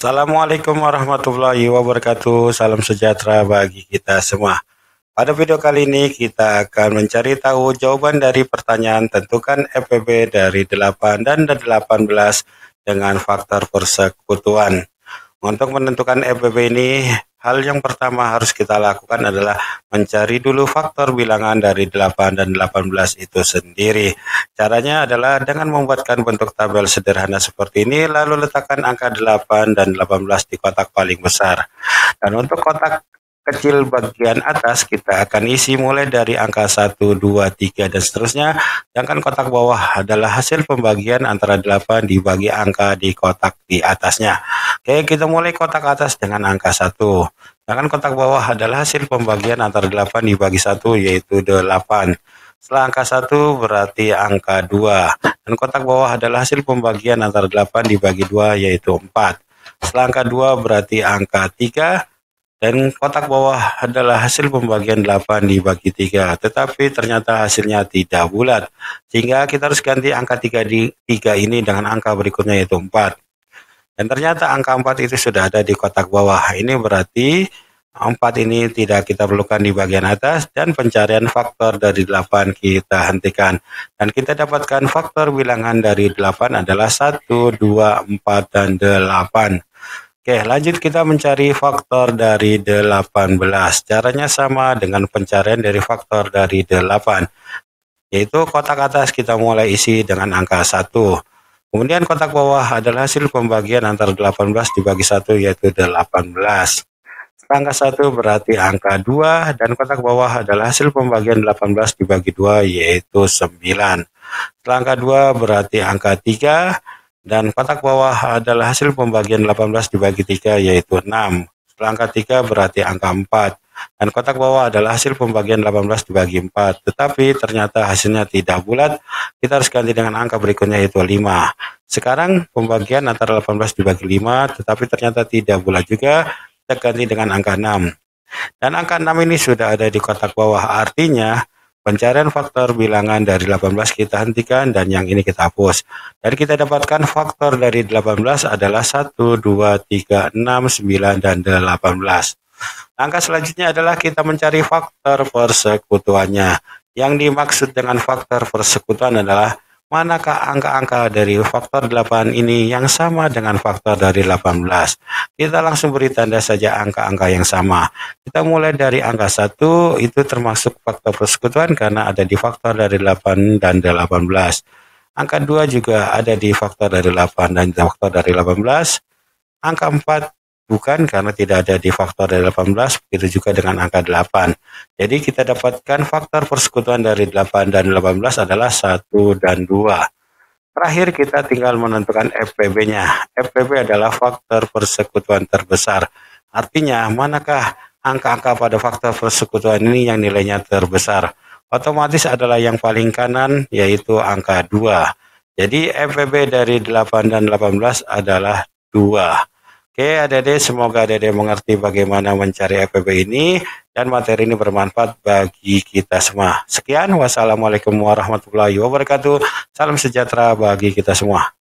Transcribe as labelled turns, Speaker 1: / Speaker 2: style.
Speaker 1: Assalamualaikum warahmatullahi wabarakatuh. Salam sejahtera bagi kita semua. Pada video kali ini kita akan mencari tahu jawaban dari pertanyaan tentukan FPB dari 8 dan 18 dengan faktor persekutuan. Untuk menentukan FPB ini Hal yang pertama harus kita lakukan adalah mencari dulu faktor bilangan dari 8 dan 18 itu sendiri. Caranya adalah dengan membuatkan bentuk tabel sederhana seperti ini, lalu letakkan angka 8 dan 18 di kotak paling besar. Dan untuk kotak kecil bagian atas kita akan isi mulai dari angka 1, 2, 3 dan seterusnya sedangkan kotak bawah adalah hasil pembagian antara 8 dibagi angka di kotak di atasnya Oke, kita mulai kotak atas dengan angka 1. Sedangkan kotak bawah adalah hasil pembagian antara 8 dibagi 1, yaitu 8. Setelah angka 1 berarti angka 2. Dan kotak bawah adalah hasil pembagian antara 8 dibagi 2, yaitu 4. Setelah angka 2 berarti angka 3. Dan kotak bawah adalah hasil pembagian 8 dibagi 3. Tetapi ternyata hasilnya tidak bulat. Sehingga kita harus ganti angka 3 di 3 ini dengan angka berikutnya yaitu 4. Dan ternyata angka 4 itu sudah ada di kotak bawah. Ini berarti 4 ini tidak kita perlukan di bagian atas dan pencarian faktor dari 8 kita hentikan. Dan kita dapatkan faktor bilangan dari 8 adalah 1, 2, 4, dan 8. Oke, lanjut kita mencari faktor dari 18. Caranya sama dengan pencarian dari faktor dari 8. Yaitu kotak atas kita mulai isi dengan angka 1 Kemudian kotak bawah adalah hasil pembagian antara 18 dibagi 1 yaitu 18. Angka 1 berarti angka 2 dan kotak bawah adalah hasil pembagian 18 dibagi 2 yaitu 9. Angka 2 berarti angka 3 dan kotak bawah adalah hasil pembagian 18 dibagi 3 yaitu 6. Angka 3 berarti angka 4 dan kotak bawah adalah hasil pembagian 18 dibagi 4. Tetapi ternyata hasilnya tidak bulat, kita harus ganti dengan angka berikutnya yaitu 5. Sekarang pembagian antara 18 dibagi 5, tetapi ternyata tidak bulat juga, kita ganti dengan angka 6. Dan angka 6 ini sudah ada di kotak bawah, artinya pencarian faktor bilangan dari 18 kita hentikan dan yang ini kita hapus. Dan kita dapatkan faktor dari 18 adalah 1, 2, 3, 6, 9, dan 18. Langkah selanjutnya adalah kita mencari faktor persekutuannya. Yang dimaksud dengan faktor persekutuan adalah manakah angka-angka dari faktor 8 ini yang sama dengan faktor dari 18. Kita langsung beri tanda saja angka-angka yang sama. Kita mulai dari angka 1 itu termasuk faktor persekutuan karena ada di faktor dari 8 dan 18. Angka 2 juga ada di faktor dari 8 dan faktor dari 18. Angka 4 Bukan karena tidak ada di faktor dari 18, begitu juga dengan angka 8. Jadi kita dapatkan faktor persekutuan dari 8 dan 18 adalah 1 dan 2. Terakhir kita tinggal menentukan FPB-nya. FPB adalah faktor persekutuan terbesar. Artinya, manakah angka-angka pada faktor persekutuan ini yang nilainya terbesar? Otomatis adalah yang paling kanan, yaitu angka 2. Jadi, FPB dari 8 dan 18 adalah 2. Oke, adik-adik, semoga adik-adik mengerti bagaimana mencari FPB ini dan materi ini bermanfaat bagi kita semua. Sekian, wassalamualaikum warahmatullahi wabarakatuh. Salam sejahtera bagi kita semua.